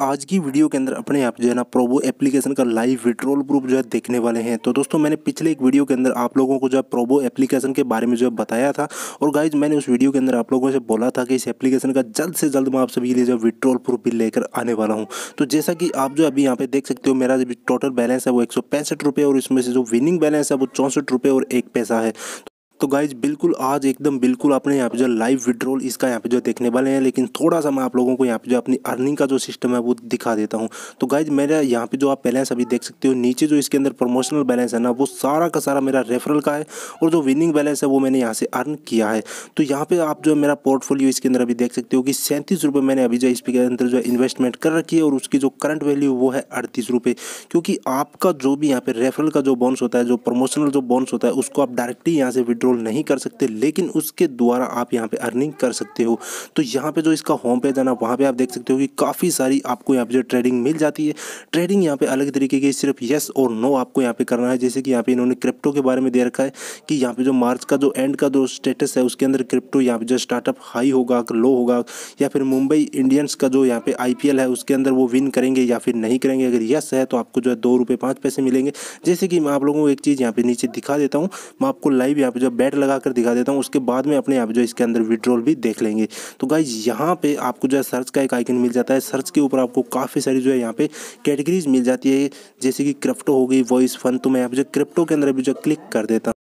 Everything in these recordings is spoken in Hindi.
आज की वीडियो के अंदर अपने आप जो है ना प्रोबो एप्लीकेशन का लाइव विड्रोल प्रूफ जो है देखने वाले हैं तो दोस्तों मैंने पिछले एक वीडियो के अंदर आप लोगों को जो है प्रोबो एप्लीकेशन के बारे में जो है बताया था और गाइज मैंने उस वीडियो के अंदर आप लोगों से बोला था कि इस एप्लीकेशन का जल्द से जल्द मैं आप सभी लिए जो विड्रोल प्रूफ भी लेकर आने वाला हूँ तो जैसा कि आप जो अभी यहाँ पे देख सकते हो मेरा जो टोटल बैलेंस है वो एक और इसमें से जो विनिंग बैलेंस है वो चौंसठ और एक पैसा है तो गाइज बिल्कुल आज एकदम बिल्कुल आपने यहाँ पे जो लाइव विड्रॉल इसका यहाँ पे जो देखने वाले हैं लेकिन थोड़ा सा मैं आप लोगों को यहाँ पे जो अपनी अर्निंग का जो सिस्टम है वो दिखा देता हूँ तो गाइज मेरा यहाँ पे जो आप बैलेंस अभी देख सकते हो नीचे जो इसके अंदर प्रमोशनल बैलेंस है ना वो सारा का सारा मेरा रेफरल का है और जो विनिंग बैलेंस है वो मैंने यहाँ से अर्न किया है तो यहाँ पर आप जो मेरा पोर्टफोलियो इसके अंदर अभी देख सकते हो कि सैंतीस रुपये मैंने अभी जो इसके अंदर जो इन्वेस्टमेंट कर रखी है और उसकी जो करंट वैल्यू वो है अड़तीस रुपये क्योंकि आपका जो भी यहाँ पर रेफरल का जो बॉन्स होता है जो प्रमोशनल जो बॉन्स होता है उसको आप डायरेक्टली यहाँ से विड्रो विड्रॉल नहीं कर सकते लेकिन उसके द्वारा आप यहाँ पे अर्निंग कर सकते हो तो यहाँ पे जो इसका होम पेज है ना वहाँ पे आप देख सकते हो कि काफ़ी सारी आपको यहाँ पे जो ट्रेडिंग मिल जाती है ट्रेडिंग यहाँ पे अलग तरीके की सिर्फ येस और नो आपको यहाँ पे करना है जैसे कि यहाँ पे इन्होंने क्रिप्टो के बारे में दे रखा है कि यहाँ पे जो मार्च का जो एंड का जो स्टेटस है उसके अंदर क्रिप्टो यहाँ पे जो स्टार्टअप हाई होगा लो होगा या फिर मुंबई इंडियंस का जो यहाँ पे आई है उसके अंदर वो विन करेंगे या फिर नहीं करेंगे अगर यस है तो आपको जो है दो रुपये पाँच पैसे मिलेंगे जैसे कि मैं आप लोगों को एक चीज़ यहाँ पे नीचे दिखा देता हूँ मैं आपको लाइव यहाँ पे जो बैट लगा कर दिखा देता हूँ उसके बाद में अपने आप जो इसके अंदर विड्रॉल भी देख लेंगे तो गाइज यहाँ पे आपको जो है सर्च का एक आइकन मिल जाता है सर्च के ऊपर आपको काफ़ी सारी जो है यहाँ पे कैटेगरीज मिल जाती है जैसे कि क्रिप्टो हो गई वॉइस फन तो मैं यहाँ जो क्रिप्टो के अंदर अभी जो क्लिक कर देता हूँ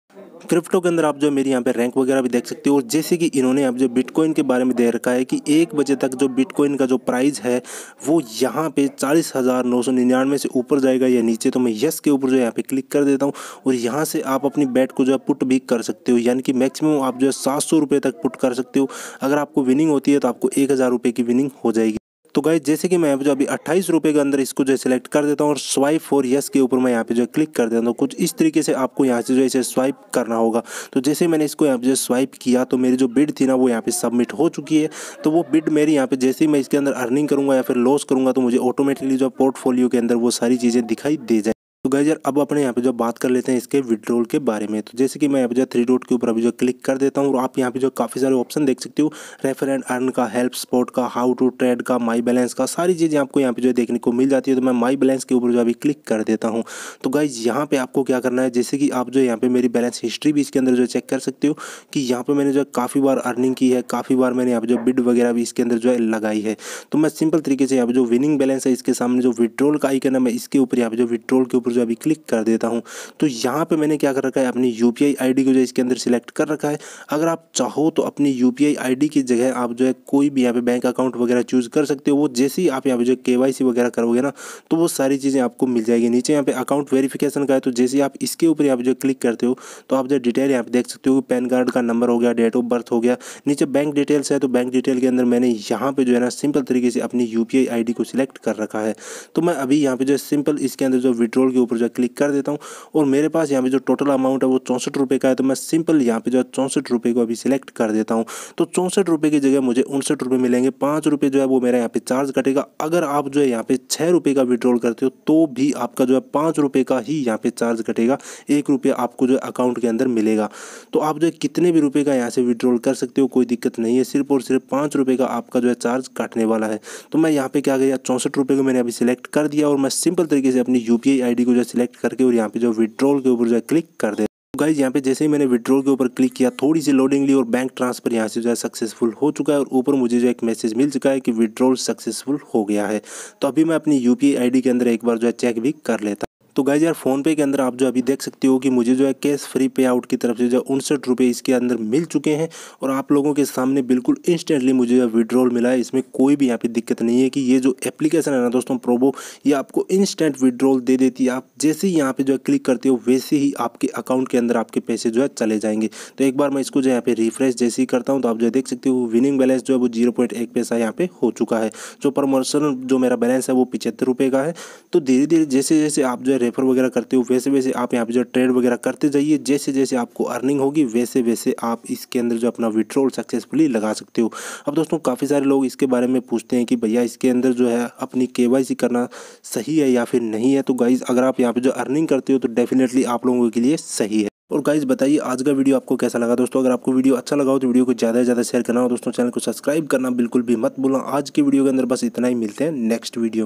क्रिप्टो के अंदर आप जो मेरी यहाँ पे रैंक वगैरह भी देख सकते हो और जैसे कि इन्होंने आप जो बिटकॉइन के बारे में दे रखा है कि एक बजे तक जो बिटकॉइन का जो प्राइस है वो यहाँ पे चालीस हज़ार नौ सौ निन्यानवे से ऊपर जाएगा या नीचे तो मैं यस के ऊपर जो यहाँ पे क्लिक कर देता हूँ और यहाँ से आप अपनी बैट को जो है पुट भी कर सकते हो यानी कि मैक्सिमम आप जो है सात सौ रुपये तक पुट कर सकते हो अगर आपको विनिंग होती है तो आपको एक हज़ार रुपये की विनिंग हो जाएगी तो गाय जैसे कि मैं यहाँ पे जो अभी अट्ठाईस रुपये के अंदर इसको जो सिलेक्ट कर देता हूँ और स्वाइप फॉर यस के ऊपर मैं यहाँ पे जो क्लिक कर देता हूँ तो कुछ इस तरीके से आपको यहाँ से जो इसे स्वाइप करना होगा तो जैसे मैंने इसको यहाँ पे जो स्वाइप किया तो मेरी जो बिड थी ना वो यहाँ पे सबमिट हो चुकी है तो वो बिड मेरी यहाँ पे जैसे ही मैं इसके अंदर अर्निंग करूँगा या फिर लॉस करूँगा तो मुझे ऑटोमेटिकली जो पोर्टफोलियो के अंदर वो सारी चीज़ें दिखाई दे जाए तो गाइज यार अब अपने यहाँ पे जो बात कर लेते हैं इसके विड्रोल के बारे में तो जैसे कि मैं यहाँ पे जो थ्री डॉट के ऊपर अभी जो क्लिक कर देता हूँ और आप यहाँ पे जो काफ़ी सारे ऑप्शन देख सकते हो रेफर एंड अर्न का हेल्प स्पोर्ट का हाउ टू ट्रेड का माई बैलेंस का सारी चीज़ें आपको यहाँ पे जो देखने को मिल जाती है तो मैं माई बैलेंस के ऊपर जो अभी क्लिक कर देता हूँ तो गाइज यहाँ पर आपको क्या करना है जैसे कि आप जो यहाँ पर मेरी बैलेंस हिस्ट्री भी इसके अंदर जो चेक कर सकते हो कि यहाँ पर मैंने जो काफ़ी बार अर्निंग की है काफ़ी बार मैंने यहाँ पर जो बिड वगैरह भी इसके अंदर जो है लगाई है तो मैं सिंपल तरीके से यहाँ पर जो विनिंग बैलेंस है इसके सामने जो विड्रोल का आइकन है मैं इसके ऊपर यहाँ पर जो विड्रोल के ऊपर जो अभी क्लिक कर देता हूँ तो यहाँ पर मैंने क्या कर रखा है अपनी यू पी को जो इसके अंदर सिलेक्ट कर रखा है अगर आप चाहो तो अपनी यू पी की जगह आप जो है कोई भी यहाँ पर बैंक अकाउंट वगैरह चूज़ कर सकते हो वो जैसे ही आप यहाँ पर जो के वगैरह करोगे ना तो वो सारी चीज़ें आपको मिल जाएगी नीचे यहाँ पे अकाउंट वेरिफिकेशन का है तो जैसे आप इसके ऊपर यहाँ पे जो क्लिक करते हो तो आप जो डिटेल यहाँ पे देख सकते हो पैन कार्ड का नंबर हो गया डेट ऑफ बर्थ हो गया नीचे बैंक डिटेल्स है तो बैंक डिटेल के अंदर मैंने यहाँ पे जो है ना सिंपल तरीके से अपनी यू पी को सिलेक्ट कर रखा है तो मैं अभी यहाँ पे जो सिंपल इसके अंदर जो विड्रॉल के ऊपर जो क्लिक कर देता हूँ और मेरे पास यहाँ पे जो टोटल अमाउंट है वो चौंसठ रुपये का है तो मैं सिंपल यहाँ पे जो है चौंसठ रुपये को अभी सिलेक्ट कर देता हूँ तो चौंसठ रुपये की जगह मुझे उनसठ रुपये मिलेंगे पाँच रुपये जो है वो मेरा यहाँ पे चार्ज कटेगा अगर आप जो है यहाँ पे छः रुपये का विड्रॉल करते हो तो भी आपका जो है पाँच रुपये का ही यहाँ पे चार्ज कटेगा एक रुपया आपको जो है अकाउंट के अंदर मिलेगा तो आप जो है कितने भी रुपये का यहाँ से विड्रॉल कर सकते हो कोई दिक्कत नहीं है सिर्फ और सिर्फ पाँच रुपये का आपका जो है चार्ज काटने वाला है तो मैं यहाँ पे क्या गया चौंसठ रुपये को मैंने अभी सिलेक्ट कर दिया और मैं सिंपल तरीके से अपनी यू पी को को जो सिलेक्ट करके और यहाँ पे जो विड्रॉल के ऊपर जो है क्लिक कर दे गाइज तो यहाँ पे जैसे ही मैंने विड्रॉल के ऊपर क्लिक किया थोड़ी सी लोडिंग ली और बैंक ट्रांसफर यहाँ से जो है सक्सेसफुल हो चुका है और ऊपर मुझे जो एक मैसेज मिल चुका है कि विड्रॉल सक्सेसफुल हो गया है तो अभी मैं अपनी यू पी के अंदर एक बार जो है चेक भी कर लेता तो गाइज यार फ़ोनपे के अंदर आप जो अभी देख सकते हो कि मुझे जो है कैश फ्री पे आउट की तरफ से जो उनसठ रुपये इसके अंदर मिल चुके हैं और आप लोगों के सामने बिल्कुल इंस्टेंटली मुझे जो विड्रॉल मिला है इसमें कोई भी यहाँ पे दिक्कत नहीं है कि ये जो एप्लीकेशन है ना दोस्तों प्रोबो ये आपको इंस्टेंट विड्रॉल दे देती है आप जैसे ही यहाँ पर जो है क्लिक करते हो वैसे ही आपके अकाउंट के अंदर आपके पैसे जो है चले जाएंगे तो एक बार मैं इसको जो यहाँ पे रिफ्रेश जैसे ही करता हूँ तो आप जो देख सकते हो विनिंग बैलेंस जो है वो जीरो पॉइंट एक पैसा यहाँ पर हो चुका है जो प्रमोशन जो मेरा बैलेंस है वो पिछहत्तर रुपये का है तो धीरे धीरे जैसे जैसे आप जो है रेफर वगैरह करते हो वैसे वैसे आप यहाँ पे जो ट्रेड वगैरह करते जाइए जैसे जैसे आपको अर्निंग होगी वैसे वैसे आप इसके अंदर जो अपना विड्रॉल सक्सेसफुली लगा सकते हो अब दोस्तों काफ़ी सारे लोग इसके बारे में पूछते हैं कि भैया इसके अंदर जो है अपनी के करना सही है या फिर नहीं है तो गाइज़ अगर आप यहाँ पर जो अर्निंग करते हो तो डेफिनेटली आप लोगों के लिए सही है और गाइज बताइए आज का वीडियो आपको कैसा लगा दोस्तों अगर आपको वीडियो अच्छा लगा हो तो वीडियो को ज़्यादा से ज़्यादा शेयर करना हो दोस्तों चैनल को सब्सक्राइब करना बिल्कुल भी मत भूलना आज के वीडियो के अंदर बस इतना ही मिलते हैं नेक्स्ट वीडियो